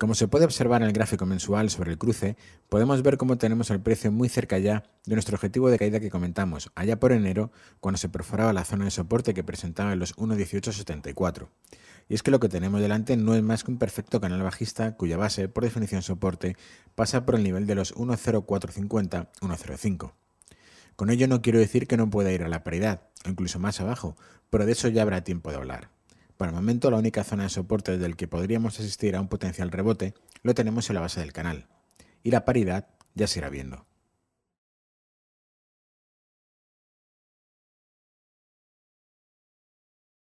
Como se puede observar en el gráfico mensual sobre el cruce, podemos ver cómo tenemos el precio muy cerca ya de nuestro objetivo de caída que comentamos, allá por enero, cuando se perforaba la zona de soporte que presentaba en los 1.1874. Y es que lo que tenemos delante no es más que un perfecto canal bajista cuya base, por definición soporte, pasa por el nivel de los 1.0450-1.05. Con ello no quiero decir que no pueda ir a la paridad, o incluso más abajo, pero de eso ya habrá tiempo de hablar. Por el momento, la única zona de soporte del que podríamos asistir a un potencial rebote lo tenemos en la base del canal, y la paridad ya se irá viendo.